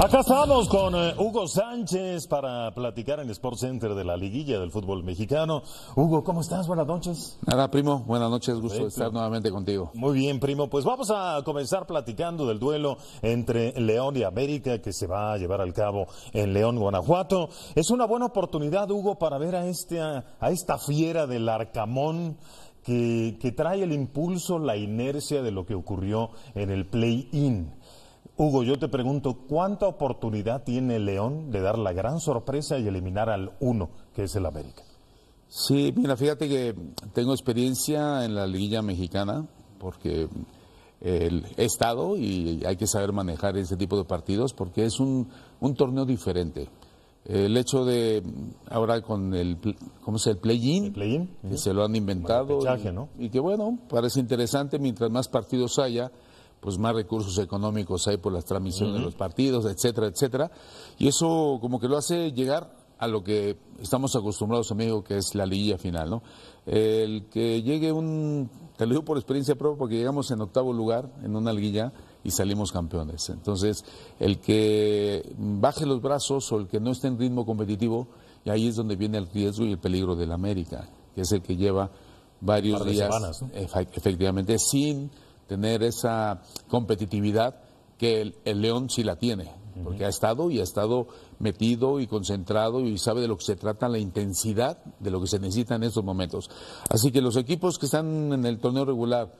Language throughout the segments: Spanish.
Acá estamos con eh, Hugo Sánchez para platicar en el Sport Center de la liguilla del fútbol mexicano. Hugo, ¿cómo estás? Buenas noches. Nada, primo, buenas noches, gusto estar nuevamente contigo. Muy bien, primo, pues vamos a comenzar platicando del duelo entre León y América que se va a llevar al cabo en León, Guanajuato. Es una buena oportunidad, Hugo, para ver a, este, a esta fiera del Arcamón. Que, que trae el impulso, la inercia de lo que ocurrió en el play-in. Hugo, yo te pregunto, ¿cuánta oportunidad tiene León de dar la gran sorpresa y eliminar al uno, que es el América? Sí, mira, fíjate que tengo experiencia en la liguilla mexicana, porque eh, he estado y hay que saber manejar ese tipo de partidos porque es un, torneo diferente. El hecho de ahora con el ¿cómo se el play-in? que se lo han inventado y, que bueno, parece interesante mientras más partidos haya pues más recursos económicos hay por las transmisiones de los partidos, etcétera, etcétera. Y eso como que lo hace llegar a lo que estamos acostumbrados, amigo, que es la liguilla final, ¿no? El que llegue un, te lo digo por experiencia propia, porque llegamos en octavo lugar en una liguilla y salimos campeones. Entonces, el que baje los brazos o el que no esté en ritmo competitivo, y ahí es donde viene el riesgo y el peligro de la América, que es el que lleva varios días, eh, efectivamente, sin tener esa competitividad que el, León sí la tiene, porque ha estado y ha estado metido y concentrado y sabe de lo que se trata, la intensidad de lo que se necesita en estos momentos. Así que los equipos que están en el torneo regular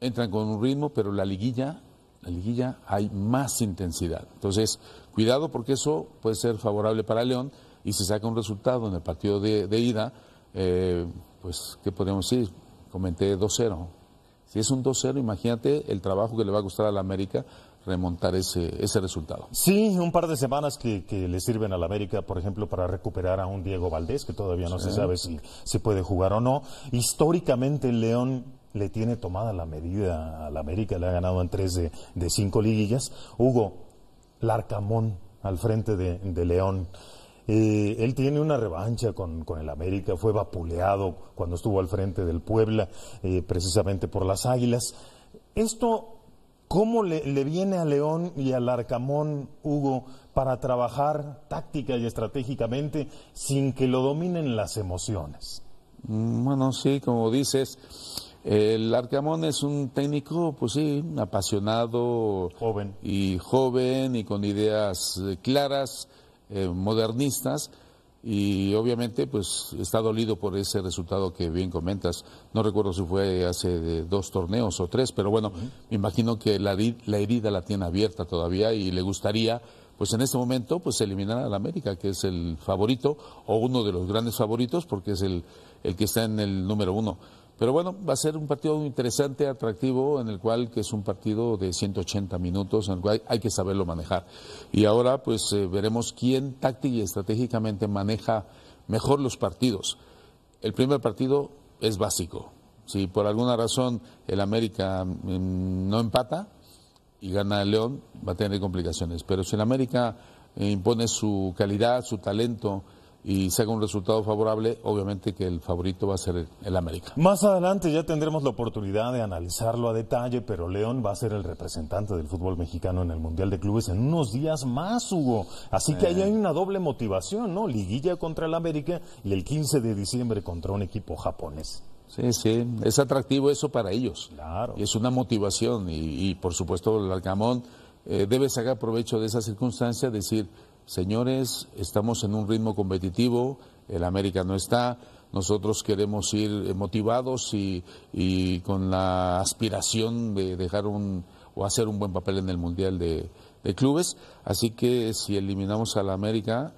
entran con un ritmo, pero la liguilla, la liguilla hay más intensidad. Entonces, cuidado porque eso puede ser favorable para León y si saca un resultado en el partido de, ida, eh, pues, ¿qué podemos decir? Comenté 2-0. Si es un 2-0, imagínate el trabajo que le va a costar a la América remontar ese, ese resultado. Sí, un par de semanas que, le sirven a la América, por ejemplo, para recuperar a un Diego Valdés, que todavía no se sabe si, se puede jugar o no. Históricamente, León le tiene tomada la medida a la América, le ha ganado en tres de, de cinco liguillas. Hugo Larcamón al frente de León. Eh, él tiene una revancha con, el América, fue vapuleado cuando estuvo al frente del Puebla, eh, precisamente por las Águilas. Esto, ¿cómo le, le, viene a León y al Arcamón, Hugo, para trabajar táctica y estratégicamente sin que lo dominen las emociones? Mm, bueno, sí, como dices, el Arcamón es un técnico, pues sí, apasionado. Joven. Y joven y con ideas eh, claras eh, modernistas y obviamente pues está dolido por ese resultado que bien comentas. No recuerdo si fue hace dos torneos o tres, pero bueno, me imagino que la, la, herida la tiene abierta todavía y le gustaría pues en este momento pues eliminar al América, que es el favorito o uno de los grandes favoritos porque es el, el que está en el número uno. Pero bueno, va a ser un partido interesante, atractivo, en el cual que es un partido de 180 minutos, en el cual hay que saberlo manejar. Y ahora pues eh, veremos quién tácticamente y estratégicamente maneja mejor los partidos. El primer partido es básico. Si por alguna razón el América mm, no empata y gana el León, va a tener complicaciones. Pero si el América eh, impone su calidad, su talento, y haga un resultado favorable, obviamente que el favorito va a ser el América. Más adelante ya tendremos la oportunidad de analizarlo a detalle, pero León va a ser el representante del fútbol mexicano en el Mundial de Clubes en unos días más, Hugo. Así que ahí eh. hay una doble motivación, ¿no? Liguilla contra el América y el 15 de diciembre contra un equipo japonés. Sí, sí, es atractivo eso para ellos. Claro. es una motivación y, por supuesto el Alcamón eh, debe sacar provecho de esa circunstancia, decir señores, estamos en un ritmo competitivo, el América no está, nosotros queremos ir eh, motivados y, con la aspiración de dejar un o hacer un buen papel en el Mundial de, de Clubes, así que si eliminamos al América,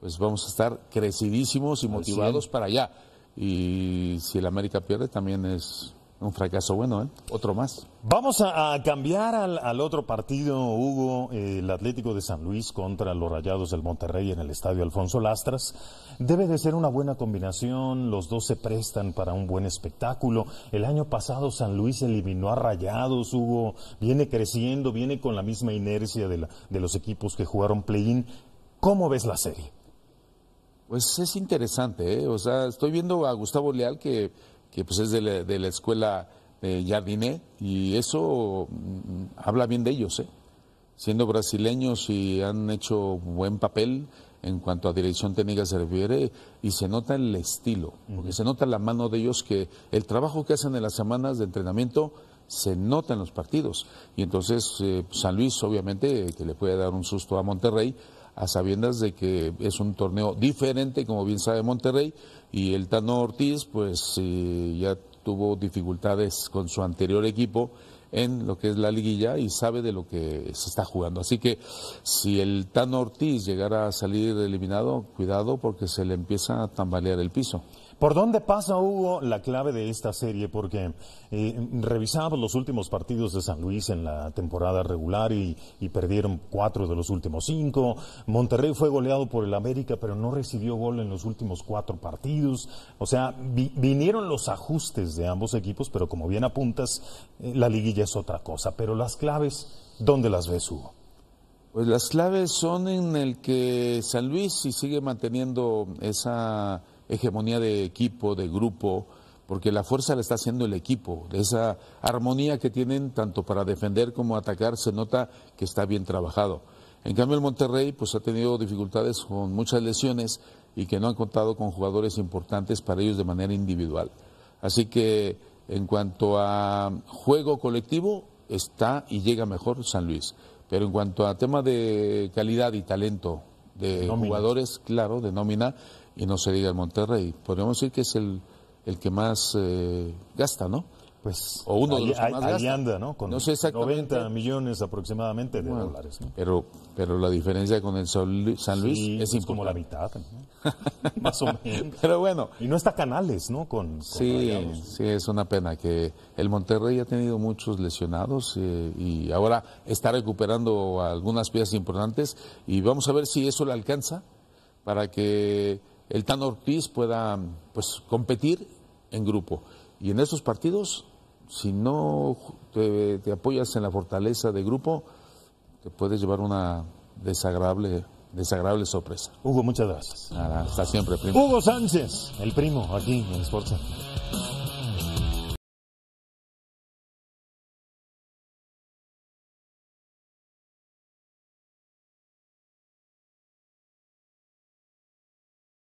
pues vamos a estar crecidísimos y motivados para allá. Y si el América pierde, también es un fracaso bueno, ¿eh? Otro más. Vamos a, cambiar al, otro partido, Hugo, el Atlético de San Luis contra los Rayados del Monterrey en el Estadio Alfonso Lastras. Debe de ser una buena combinación, los dos se prestan para un buen espectáculo. El año pasado San Luis eliminó a Rayados, Hugo, viene creciendo, viene con la misma inercia de, de los equipos que jugaron play-in. ¿Cómo ves la serie? Pues es interesante, ¿eh? O sea, estoy viendo a Gustavo Leal que que pues es de la, escuela de eh, Jardiné, y eso mm, habla bien de ellos, ¿eh? siendo brasileños y han hecho buen papel en cuanto a dirección técnica se refiere y se nota el estilo, porque se nota la mano de ellos que el trabajo que hacen en las semanas de entrenamiento se nota en los partidos. Y entonces eh, San Luis obviamente que le puede dar un susto a Monterrey, a sabiendas de que es un torneo diferente, como bien sabe Monterrey, y el Tano Ortiz pues eh, ya tuvo dificultades con su anterior equipo en lo que es la liguilla y sabe de lo que se está jugando. Así que si el Tano Ortiz llegara a salir eliminado, cuidado porque se le empieza a tambalear el piso. ¿Por dónde pasa, Hugo, la clave de esta serie? Porque eh, revisamos los últimos partidos de San Luis en la temporada regular y, perdieron cuatro de los últimos cinco. Monterrey fue goleado por el América, pero no recibió gol en los últimos cuatro partidos. O sea, vinieron los ajustes de ambos equipos, pero como bien apuntas, eh, la liguilla es otra cosa. Pero las claves, ¿dónde las ves, Hugo? Pues las claves son en el que San Luis, si sigue manteniendo esa hegemonía de equipo, de grupo, porque la fuerza la está haciendo el equipo. De Esa armonía que tienen tanto para defender como atacar se nota que está bien trabajado. En cambio el Monterrey pues ha tenido dificultades con muchas lesiones y que no han contado con jugadores importantes para ellos de manera individual. Así que en cuanto a juego colectivo está y llega mejor San Luis, pero en cuanto a tema de calidad y talento de jugadores, claro, de nómina, y no se diga el Monterrey. Podríamos decir que es el, el que más eh, gasta, ¿no? Pues o uno ahí, de los más anda, ¿no? Con 90 millones aproximadamente de dólares. Pero, pero la diferencia con el San Luis es, como la mitad, más o menos. Pero bueno. Y no está Canales, ¿no? Con, sí, sí, es una pena que el Monterrey ha tenido muchos lesionados eh, y ahora está recuperando algunas piezas importantes y vamos a ver si eso le alcanza para que el Tan Ortiz pueda pues, competir en grupo. Y en esos partidos, si no te, apoyas en la fortaleza de grupo, te puedes llevar una desagradable desagradable sorpresa. Hugo, muchas gracias. hasta siempre, primo. Hugo Sánchez, el primo, aquí en Sports.